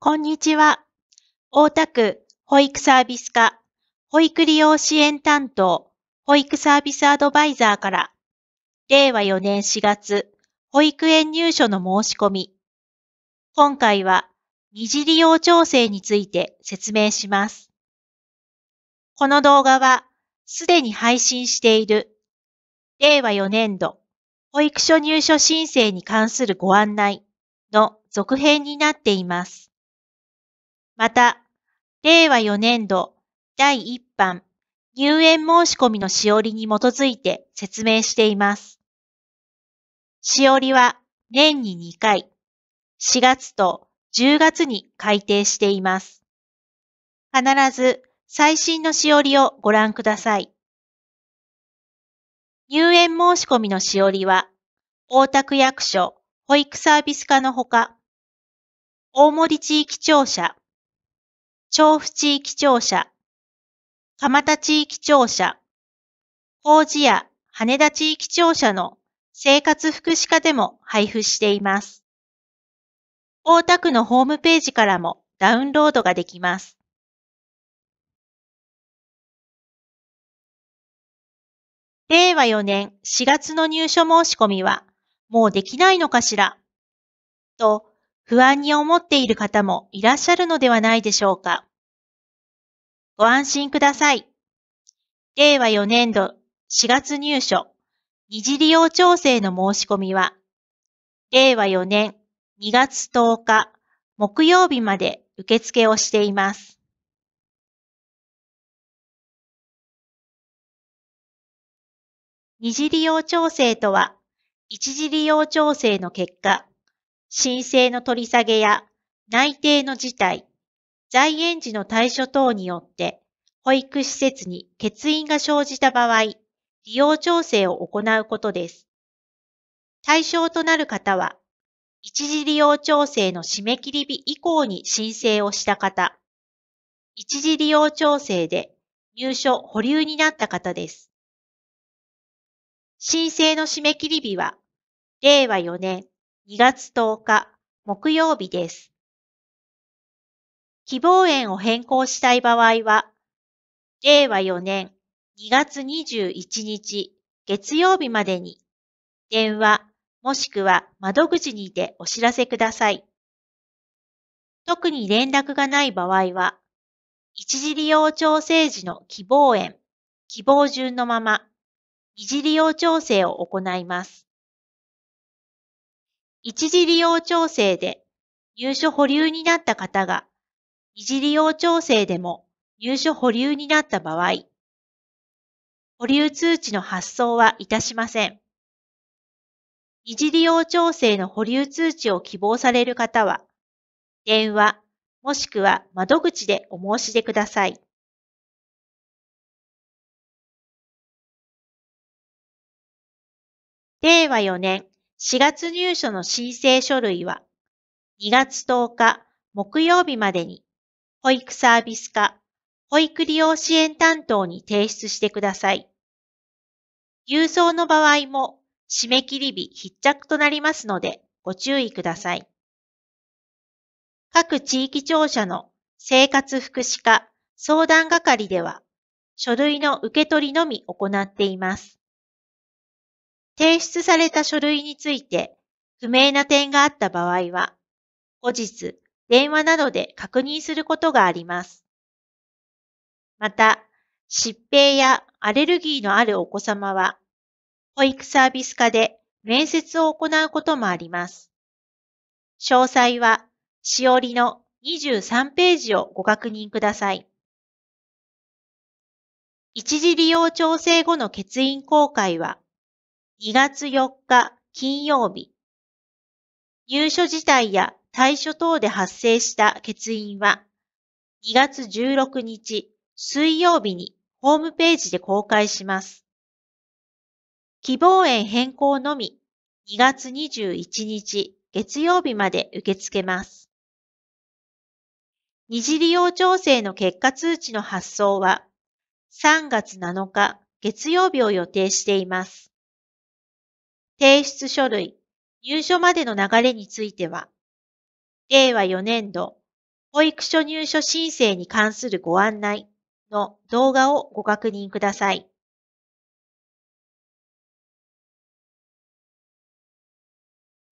こんにちは。大田区保育サービス課保育利用支援担当保育サービスアドバイザーから令和4年4月保育園入所の申し込み。今回は二次利用調整について説明します。この動画はすでに配信している令和4年度保育所入所申請に関するご案内の続編になっています。また、令和4年度第1版入園申し込みのしおりに基づいて説明しています。しおりは年に2回、4月と10月に改定しています。必ず最新のしおりをご覧ください。入園申し込みのしおりは、大田区役所保育サービス課のほか、大森地域庁舎調布地域庁舎、蒲田地域庁舎、工事や羽田地域庁舎の生活福祉課でも配布しています。大田区のホームページからもダウンロードができます。令和4年4月の入所申し込みはもうできないのかしらと不安に思っている方もいらっしゃるのではないでしょうか。ご安心ください。令和4年度4月入所、二次利用調整の申し込みは、令和4年2月10日木曜日まで受付をしています。二次利用調整とは、一次利用調整の結果、申請の取り下げや内定の事態、在園児の対処等によって保育施設に欠員が生じた場合、利用調整を行うことです。対象となる方は、一時利用調整の締め切り日以降に申請をした方、一時利用調整で入所保留になった方です。申請の締め切り日は、令和4年2月10日木曜日です。希望園を変更したい場合は、令和4年2月21日月曜日までに電話もしくは窓口にてお知らせください。特に連絡がない場合は、一次利用調整時の希望園、希望順のまま、二次利用調整を行います。一時利用調整で入所保留になった方が、二次利用調整でも入所保留になった場合、保留通知の発送はいたしません。二次利用調整の保留通知を希望される方は、電話もしくは窓口でお申し出ください。令和4年4月入所の申請書類は、2月10日木曜日までに、保育サービス課、保育利用支援担当に提出してください。郵送の場合も、締め切り日必着となりますので、ご注意ください。各地域庁舎の生活福祉課相談係では、書類の受け取りのみ行っています。提出された書類について不明な点があった場合は、後日、電話などで確認することがあります。また、疾病やアレルギーのあるお子様は、保育サービス課で面接を行うこともあります。詳細は、しおりの23ページをご確認ください。一時利用調整後の欠員公開は、2月4日金曜日、入所自体や対処等で発生した欠員は、2月16日水曜日にホームページで公開します。希望園変更のみ2月21日月曜日まで受け付けます。二次利用調整の結果通知の発送は3月7日月曜日を予定しています。提出書類、入所までの流れについては、令和4年度保育所入所申請に関するご案内の動画をご確認ください。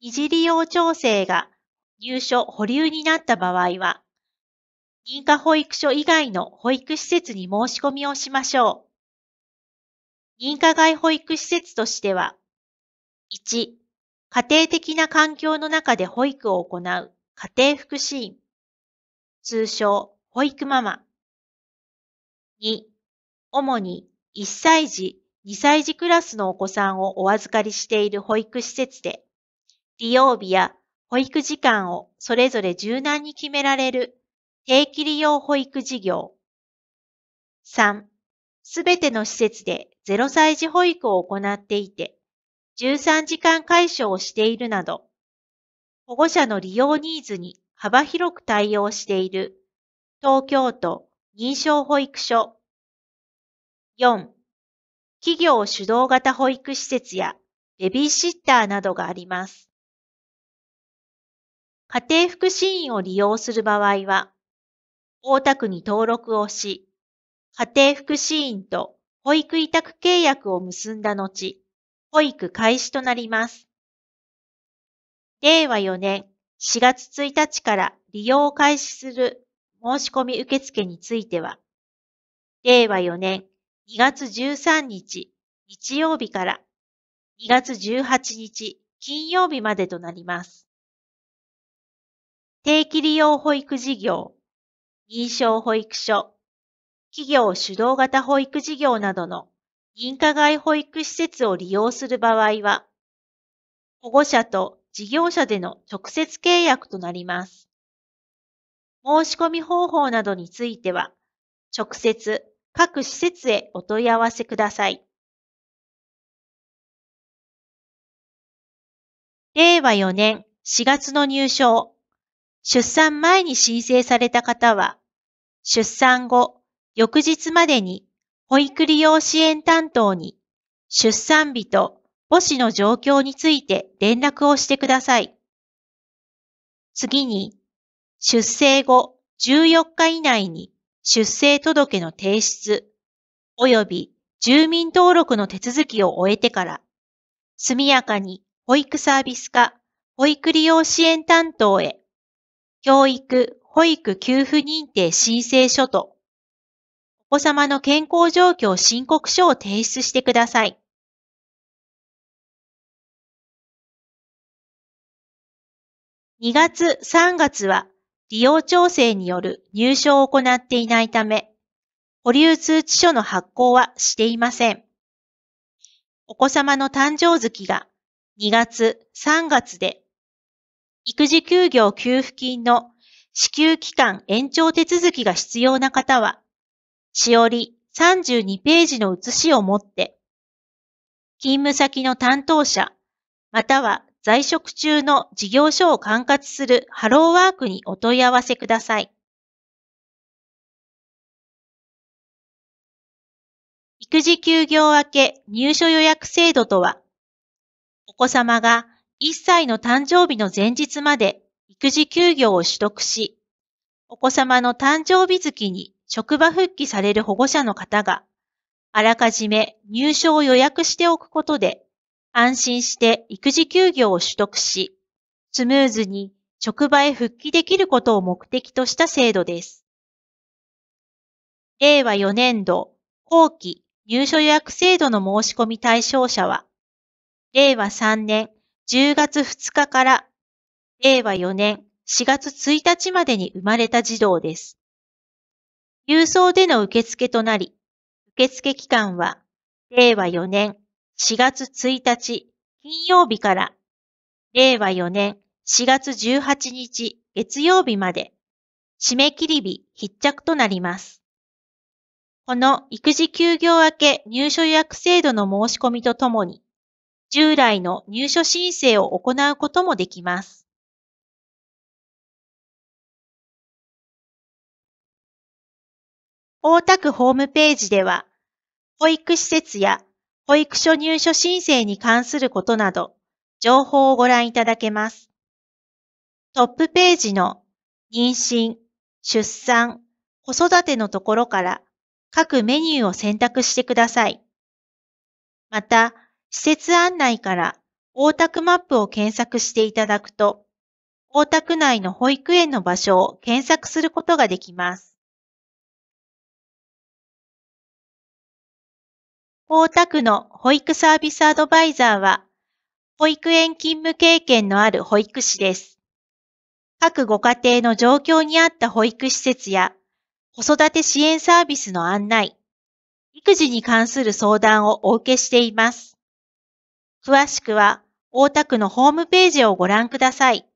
二次利用調整が入所保留になった場合は、認可保育所以外の保育施設に申し込みをしましょう。認可外保育施設としては1、家庭的な環境の中で保育を行う家庭福祉員、通称保育ママ。2、主に1歳児、2歳児クラスのお子さんをお預かりしている保育施設で、利用日や保育時間をそれぞれ柔軟に決められる定期利用保育事業。3、すべての施設で0歳児保育を行っていて、13時間解消をしているなど、保護者の利用ニーズに幅広く対応している東京都認証保育所。4、企業主導型保育施設やベビーシッターなどがあります。家庭福祉院を利用する場合は、大田区に登録をし、家庭福祉院と保育委託契約を結んだ後、保育開始となります。令和4年4月1日から利用を開始する申し込み受付については、令和4年2月13日日曜日から2月18日金曜日までとなります。定期利用保育事業、認証保育所、企業主導型保育事業などの認可外保育施設を利用する場合は、保護者と事業者での直接契約となります。申し込み方法などについては、直接各施設へお問い合わせください。令和4年4月の入賞、出産前に申請された方は、出産後、翌日までに保育利用支援担当に出産日と母子の状況について連絡をしてください。次に、出生後14日以内に出生届の提出及び住民登録の手続きを終えてから、速やかに保育サービス課、保育利用支援担当へ、教育・保育給付認定申請書と子様の健康状況申告書を提出してください。2月、3月は利用調整による入所を行っていないため、保留通知書の発行はしていません。お子様の誕生月が2月、3月で、育児休業給付金の支給期間延長手続きが必要な方は、しおり32ページの写しを持って、勤務先の担当者、または在職中の事業所を管轄するハローワークにお問い合わせください。育児休業明け入所予約制度とは、お子様が1歳の誕生日の前日まで育児休業を取得し、お子様の誕生日月に職場復帰される保護者の方が、あらかじめ入所を予約しておくことで、安心して育児休業を取得し、スムーズに職場へ復帰できることを目的とした制度です。令和4年度後期入所予約制度の申し込み対象者は、令和3年10月2日から令和4年4月1日までに生まれた児童です。郵送での受付となり、受付期間は令和4年4月1日金曜日から令和4年4月18日月曜日まで締め切り日必着となります。この育児休業明け入所予約制度の申し込みとともに、従来の入所申請を行うこともできます。大田区ホームページでは、保育施設や保育所入所申請に関することなど、情報をご覧いただけます。トップページの妊娠、出産、子育てのところから各メニューを選択してください。また、施設案内から大田区マップを検索していただくと、大田区内の保育園の場所を検索することができます。大田区の保育サービスアドバイザーは、保育園勤務経験のある保育士です。各ご家庭の状況に合った保育施設や、子育て支援サービスの案内、育児に関する相談をお受けしています。詳しくは、大田区のホームページをご覧ください。